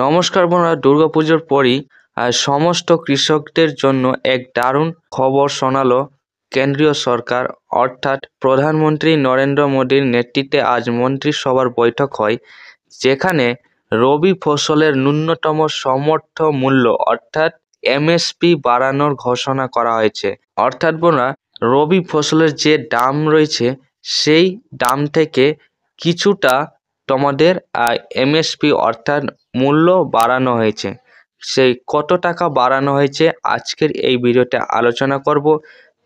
নমস্কার দুর্গা দুর্গাপুজোর পরই সমস্ত কৃষকদের জন্য এক দারুণ খবর শোনালো কেন্দ্রীয় সরকার অর্থাৎ প্রধানমন্ত্রী নরেন্দ্র মোদীর নেতৃত্বে আজ মন্ত্রিসভার বৈঠক হয় যেখানে রবি ফসলের ন্যূনতম সমর্থ মূল্য অর্থাৎ এমএসপি বাড়ানোর ঘোষণা করা হয়েছে অর্থাৎ বোনা রবি ফসলের যে দাম রয়েছে সেই দাম থেকে কিছুটা তোমাদের এমএসপি অর্থাৎ মূল্য বাড়ানো হয়েছে সেই কত টাকা বাড়ানো হয়েছে আজকের এই ভিডিওতে আলোচনা করব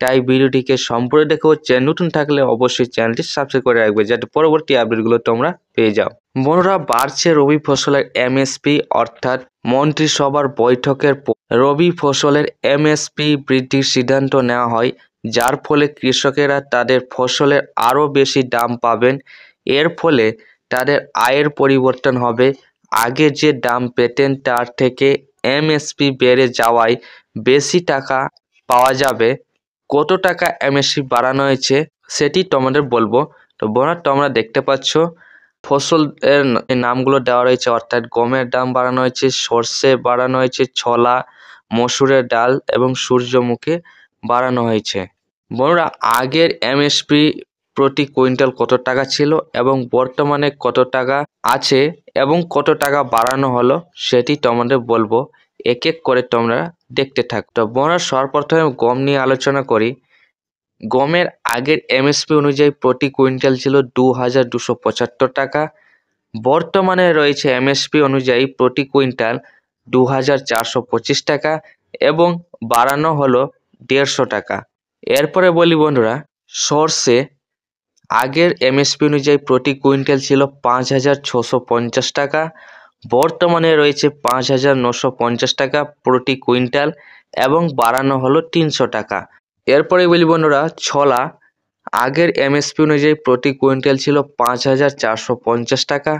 তাই ভিডিওটিকে সম্পূর্ণ দেখো চ্যানেল নতুন থাকলে অবশ্যই চ্যানেলটি সাবস্ক্রাইব করে রাখবে যাতে পরবর্তী আপডেটগুলো তোমরা পেয়ে যাও বন্ধুরা বাড়ছে রবি ফসলের এমএসপি অর্থাৎ মন্ত্রিসভার বৈঠকের রবি ফসলের এমএসপি বৃদ্ধির সিদ্ধান্ত নেওয়া হয় যার ফলে কৃষকেরা তাদের ফসলের আরও বেশি দাম পাবেন এর ফলে তাদের আয়ের পরিবর্তন হবে আগে যে দাম পেতেন তার থেকে এমএসপি বেড়ে যাওয়ায় বেশি টাকা পাওয়া যাবে কত টাকা এমএসপি বাড়ানো হয়েছে সেটি তোমাদের বলবো তো বোনা তোমরা দেখতে পাচ্ছ ফসলের নামগুলো দেওয়া রয়েছে অর্থাৎ গমের দাম বাড়ানো হয়েছে সর্ষে বাড়ানো হয়েছে ছলা মসুরের ডাল এবং সূর্যমুখী বাড়ানো হয়েছে বোনরা আগের এমএসপি প্রতি কুইন্টাল কত টাকা ছিল এবং বর্তমানে কত টাকা আছে এবং কত টাকা বাড়ানো হলো সেটি তোমাদের বলবো এক এক করে তোমরা দেখতে থাক তো বোনার সর্বপ্রথমে গম নিয়ে আলোচনা করি গমের আগের এমএসপি অনুযায়ী প্রতি কুইন্টাল ছিল দু হাজার দুশো পঁচাত্তর টাকা বর্তমানে রয়েছে এমএসপি অনুযায়ী প্রতি কুইন্টাল দু হাজার চারশো পঁচিশ টাকা এবং বাড়ানো হলো দেড়শো টাকা এরপরে বলি বন্ধুরা সর্ষে আগের এমএসপি অনুযায়ী প্রতি কুইন্টাল ছিল পাঁচ হাজার ছশো পঞ্চাশ টাকা বর্তমানে রয়েছে পাঁচ হাজার নশো পঞ্চাশ টাকা প্রতি কুইন্টাল এবং বাড়ানো হলো তিনশো টাকা এরপরে বলি বন্ধুরা ছলা আগের এমএসপি অনুযায়ী প্রতি কুইন্টাল ছিল পাঁচ হাজার চারশো পঞ্চাশ টাকা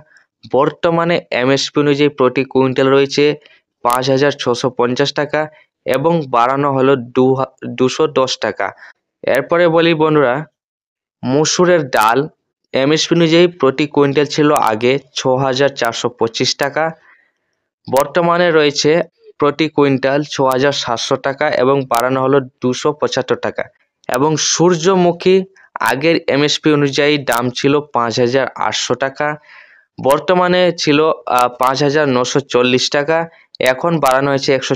বর্তমানে এমএসপি অনুযায়ী প্রতি কুইন্টাল রয়েছে পাঁচ হাজার ছশো পঞ্চাশ টাকা এবং বাড়ানো হলো দু দুশো দশ টাকা এরপরে বলি বন্ধুরা মসুরের ডাল এমএসপি অনুযায়ী প্রতি কুইন্টাল ছিল আগে ছ হাজার চারশো পঁচিশ টাকা বর্তমানে রয়েছে প্রতি কুইন্টাল ছ হাজার সাতশো টাকা এবং বাড়ানো হলো দুশো পঁচাত্তর টাকা এবং সূর্যমুখী আগের এমএসপি অনুযায়ী দাম ছিল পাঁচ হাজার আটশো টাকা বর্তমানে ছিল পাঁচ হাজার নশো চল্লিশ টাকা এখন বাড়ানো হয়েছে একশো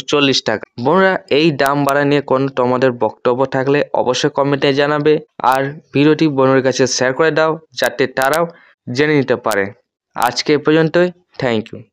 টাকা বোনরা এই দাম বাড়া নিয়ে কোনো তোমাদের বক্তব্য থাকলে অবশ্যই কমেন্টে জানাবে আর ভিডিওটি বোনের কাছে শেয়ার করে দাও যাতে তারাও জেনে নিতে পারে আজকে এ পর্যন্তই থ্যাংক ইউ